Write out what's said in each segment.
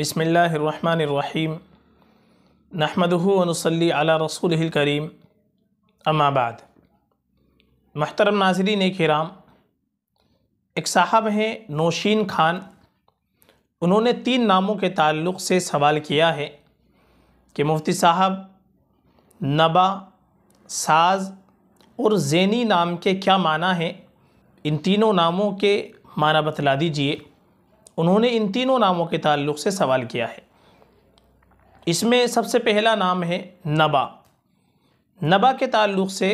बसमीम नहमदनसली अला रसूल करीम अमाबाद महतरम नाजरीन कराम एक साहब हैं नौशीन खान उन्होंने तीन नामों के ताल्लुक़ से सवाल किया है कि मुफ्ती साहब नबा साज और जैनी नाम के क्या माना है इन तीनों नामों के माना बतला दीजिए उन्होंने इन तीनों नामों के ताल्लुक से सवाल किया है इसमें सबसे पहला नाम है नबा नबा के ताल्लुक से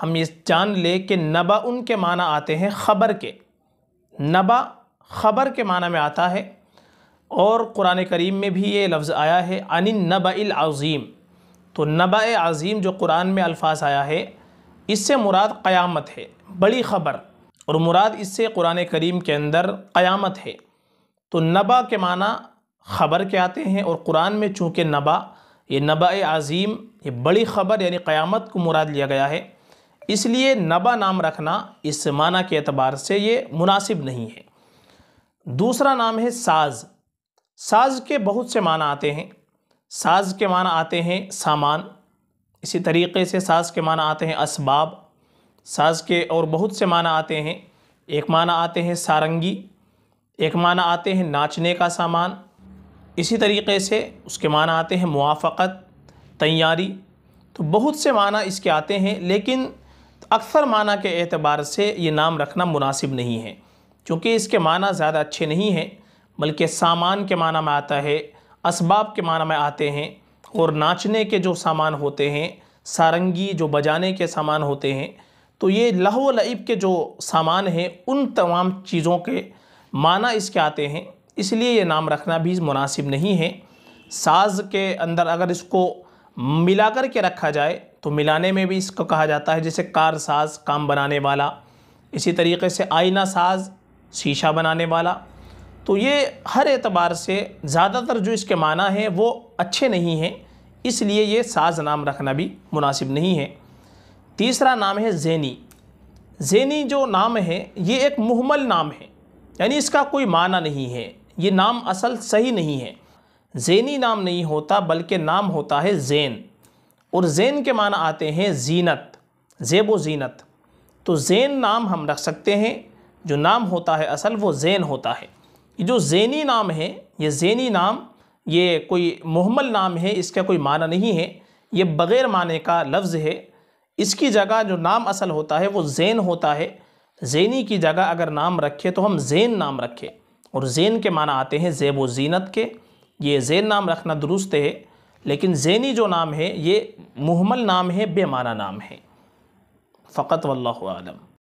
हम ये जान ले कि नबा उनके माना आते हैं ख़बर के नबा ख़बर के माना में आता है और क़ुरान करीम में भी ये लफ्ज़ आया है अन नबा अज़ीम तो नबा अज़ीम जो कुरान में अल्फाज आया है इससे मुराद क़यामत है बड़ी ख़बर और मुराद इससे कुरान करीम के अंदर क़यामत है तो नबा के माना ख़बर के आते हैं और कुरान में चूँकि नबा ये नबा आज़ीम ये बड़ी ख़बर यानी क़यामत को मुराद लिया गया है इसलिए नबा नाम रखना इस माना के अतबार से ये मुनासिब नहीं है दूसरा नाम है साज साज के बहुत से माना आते हैं साज के माना आते हैं सामान इसी तरीके से साज के माना आते हैं इसबाब साज के और बहुत से माना आते हैं एक माना आते हैं सारंगी एक माना आते हैं नाचने का सामान इसी तरीके से उसके माना आते हैं मुआफ़त तैयारी तो बहुत से माना इसके आते हैं लेकिन अक्सर माना के एतबार से ये नाम रखना मुनासिब नहीं है क्योंकि इसके माना ज़्यादा अच्छे नहीं हैं बल्कि सामान के माना में आता है इसबाब के माना में आते हैं और नाचने के जो सामान होते हैं सारंगी जो बजाने के सामान होते हैं तो ये लहव के जो सामान हैं उन तमाम चीज़ों के माना इसके आते हैं इसलिए ये नाम रखना भी मुनासिब नहीं है साज के अंदर अगर इसको मिला कर के रखा जाए तो मिलाने में भी इसको कहा जाता है जैसे कार साज काम बनाने वाला इसी तरीके से आईना साज शीशा बनाने वाला तो ये हर एतबार से ज़्यादातर जो इसके माना हैं वो अच्छे नहीं हैं इसलिए ये साज नाम रखना भी मुनासिब नहीं है तीसरा नाम है जैनी जैनी जो नाम है ये एक मुहमल नाम है यानी इसका कोई माना नहीं है ये नाम असल सही नहीं है जैनी नाम नहीं होता बल्कि नाम होता है जैन और जैन के माना आते हैं जीनत जेब व जीनत तो जैन नाम हम रख सकते हैं जो नाम होता है असल वो जैन होता है ये जो जैनी नाम है ये जैनी नाम ये कोई महमल नाम है इसका कोई माना नहीं है ये बग़ैर माने का लफ्ज़ है इसकी जगह जो नाम असल होता है वो जैन होता है जैनी की जगह अगर नाम रखे तो हम जैन नाम रखें और जैन के माना आते हैं ज़ेब व जीनत के ये जैन नाम रखना दुरुस्त है लेकिन जैनी जो नाम है ये मुहमल नाम है बेमाना नाम है फ़कत वल्लम